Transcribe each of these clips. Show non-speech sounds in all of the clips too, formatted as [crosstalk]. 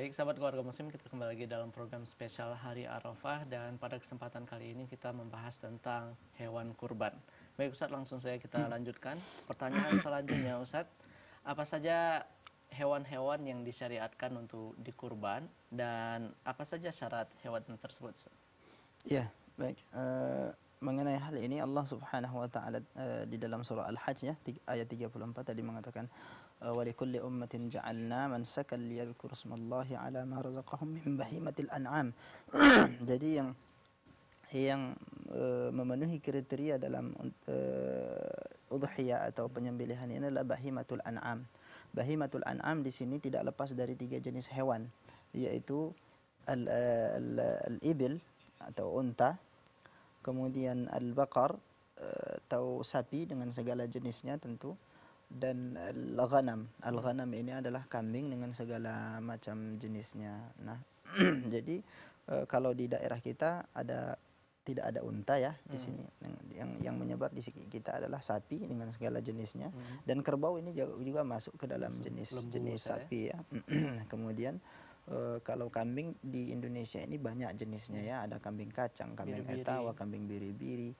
Baik, sahabat keluarga muslim, kita kembali lagi dalam program spesial Hari Arafah dan pada kesempatan kali ini kita membahas tentang hewan kurban. Baik Ustadz, langsung saya kita hmm. lanjutkan. Pertanyaan selanjutnya Ustadz, apa saja hewan-hewan yang disyariatkan untuk dikurban dan apa saja syarat hewan tersebut Ustaz? Ya, baik. Uh, mengenai hal ini Allah Subhanahu wa taala uh, di dalam surah Al-Hajj ya ayat 34 tadi mengatakan ولكل أمة جعلنا من سكن liyadhkur smallahi ala ma razaqahum min bahimatil an'am [clears throat] jadi yang yang uh, memenuhi kriteria dalam uh, udhiyah atau penyembelihan ini adalah bahimatul an'am bahimatul an'am di sini tidak lepas dari tiga jenis hewan yaitu al, eh, al, al ibil atau unta kemudian al bakar atau sapi dengan segala jenisnya tentu dan al-ghanam. Al-ghanam ini adalah kambing dengan segala macam jenisnya. Nah, [clears throat] jadi e, kalau di daerah kita ada tidak ada unta ya di hmm. sini. Yang, yang menyebar di sini kita adalah sapi dengan segala jenisnya hmm. dan kerbau ini juga masuk ke dalam jenis-jenis sapi ya. [clears throat] Kemudian e, kalau kambing di Indonesia ini banyak jenisnya hmm. ya ada kambing kacang, kambing biri -biri. etawa, kambing biri-biri,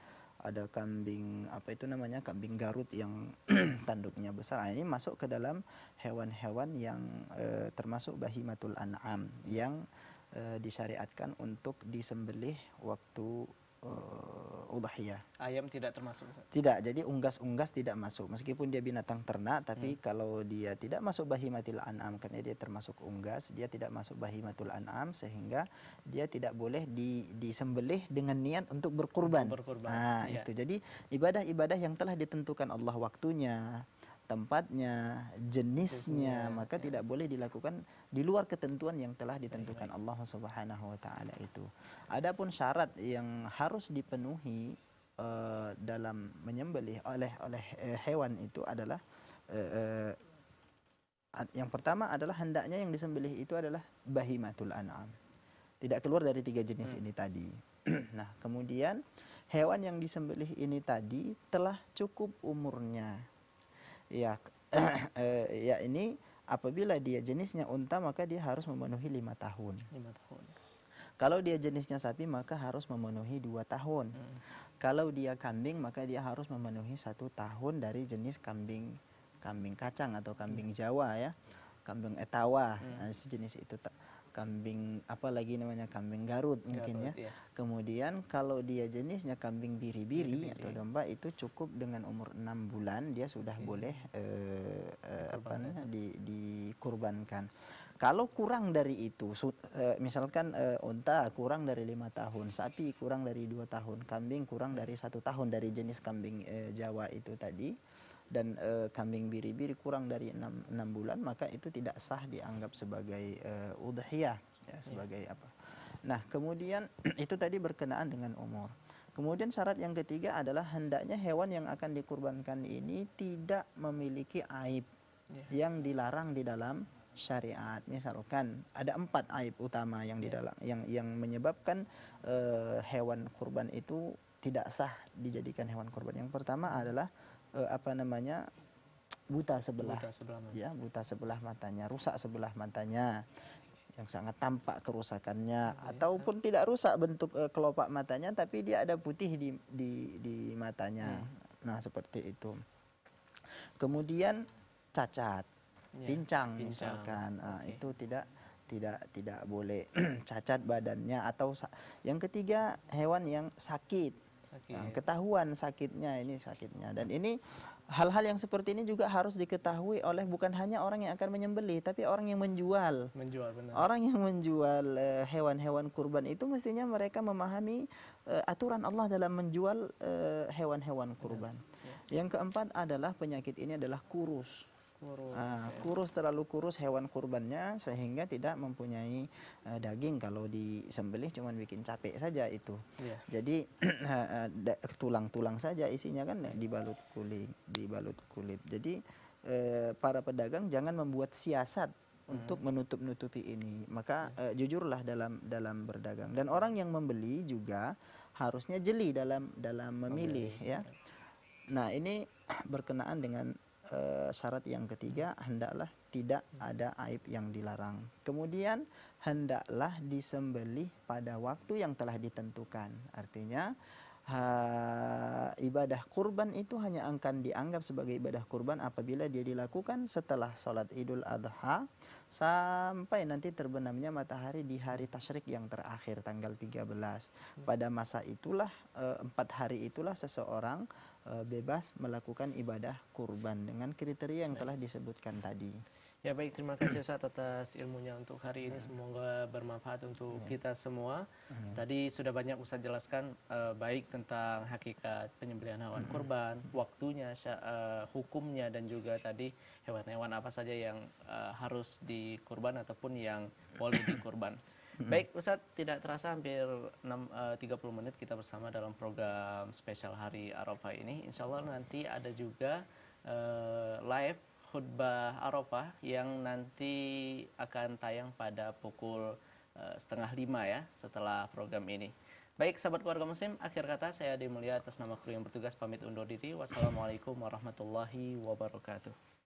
ada kambing apa itu namanya kambing Garut yang [clears throat] tanduknya besar. Nah, ini masuk ke dalam hewan-hewan yang e, termasuk bahimatul an'am yang e, disyariatkan untuk disembelih waktu uh, udhiyah. Ayam tidak termasuk. Tidak, jadi unggas-unggas tidak masuk. Meskipun dia binatang ternak, tapi hmm. kalau dia tidak masuk bahimatil an'am karena dia termasuk unggas, dia tidak masuk bahimatul an'am sehingga dia tidak boleh di, disembelih dengan niat untuk berkurban. Berkurban. Nah, ya. itu. Jadi ibadah-ibadah yang telah ditentukan Allah waktunya tempatnya, jenisnya, maka ya. tidak boleh dilakukan di luar ketentuan yang telah ditentukan Allah Subhanahu wa taala itu. Adapun syarat yang harus dipenuhi uh, dalam menyembelih oleh oleh uh, hewan itu adalah uh, uh, yang pertama adalah hendaknya yang disembelih itu adalah bahimatul an'am. Tidak keluar dari tiga jenis hmm. ini tadi. [clears throat] nah, kemudian hewan yang disembelih ini tadi telah cukup umurnya ya [clears throat] ya ini apabila dia jenisnya unta maka dia harus memenuhi lima tahun. Lima tahun. Kalau dia jenisnya sapi maka harus memenuhi dua tahun. Hmm. Kalau dia kambing maka dia harus memenuhi satu tahun dari jenis kambing kambing kacang atau kambing hmm. Jawa ya, kambing etawa hmm. nah, sejenis itu kambing apa lagi namanya kambing Garut iya, mungkin ya. ya. Kemudian kalau dia jenisnya kambing biri-biri atau domba itu cukup dengan umur enam bulan dia sudah okay. boleh eh, eh apa namanya ya. di, dikurbankan. Kalau kurang dari itu, eh, misalkan eh, unta kurang dari lima tahun, sapi kurang dari dua tahun, kambing kurang hmm. dari satu tahun dari jenis kambing eh, Jawa itu tadi, dan e, kambing biri-biri kurang dari 6, 6 bulan maka itu tidak sah dianggap sebagai e, udhiyah ya iya. sebagai yeah. apa. Nah, kemudian [clears throat] itu tadi berkenaan dengan umur. Kemudian syarat yang ketiga adalah hendaknya hewan yang akan dikurbankan ini tidak memiliki aib yeah. yang dilarang di dalam syariat. Misalkan ada empat aib utama yang di iya. dalam yang yang menyebabkan e, hewan kurban itu tidak sah dijadikan hewan kurban. Yang pertama adalah uh, apa namanya buta sebelah, buta sebelah ya buta sebelah matanya, rusak sebelah matanya yang sangat tampak kerusakannya oh, ataupun ya. tidak rusak bentuk uh, kelopak matanya tapi dia ada putih di di, di matanya. Hmm. Nah, seperti itu. Kemudian cacat, ya, pincang, pincang misalkan ah, okay. uh, itu tidak tidak tidak boleh [clears throat] cacat badannya atau yang ketiga hewan yang sakit sakit. Nah, ketahuan sakitnya ini sakitnya dan ini hal-hal yang seperti ini juga harus diketahui oleh bukan hanya orang yang akan menyembeli tapi orang yang menjual. Menjual benar. Orang yang menjual eh, hewan-hewan uh, kurban itu mestinya mereka memahami uh, aturan Allah dalam menjual eh, hewan-hewan uh, kurban. Ya. Yang keempat adalah penyakit ini adalah kurus kurus, uh, ya. terlalu kurus hewan kurbannya sehingga tidak mempunyai uh, daging kalau disembelih cuman bikin capek saja itu yeah. jadi [clears throat] eh, eh, tulang-tulang saja isinya kan dibalut kulit dibalut kulit jadi uh, para pedagang jangan membuat siasat untuk hmm. menutup-nutupi ini. Maka ya. uh, jujurlah dalam dalam berdagang dan orang yang membeli juga harusnya jeli dalam dalam memilih okay. ya. Iya. Nah, ini [clears throat] berkenaan dengan e, syarat yang ketiga hendaklah tidak ada aib yang dilarang. Kemudian hendaklah disembelih pada waktu yang telah ditentukan. Artinya ha, ibadah kurban itu hanya akan dianggap sebagai ibadah kurban apabila dia dilakukan setelah sholat idul adha sampai nanti terbenamnya matahari di hari tasyrik yang terakhir tanggal 13. Pada masa itulah eh, empat hari itulah seseorang E, bebas melakukan ibadah kurban dengan kriteria yang telah disebutkan tadi. Ya baik, terima kasih Ustaz atas ilmunya untuk hari ini. Ya. Semoga bermanfaat untuk Amin. Ya. kita semua. Amin. Tadi sudah banyak Ustaz jelaskan uh, baik tentang hakikat penyembelihan hewan kurban, waktunya, uh, hukumnya, dan juga tadi hewan-hewan apa saja yang uh, harus dikurban ataupun yang boleh dikurban. Baik Ustadz, tidak terasa hampir 6, uh, 30 menit kita bersama dalam program spesial Hari Arafah ini. Insya Allah nanti ada juga uh, live khutbah Arafah yang nanti akan tayang pada pukul uh, setengah lima ya setelah program ini. Baik, sahabat keluarga muslim, akhir kata saya Adi Mulia atas nama kru yang bertugas pamit undur diri. Wassalamualaikum warahmatullahi wabarakatuh.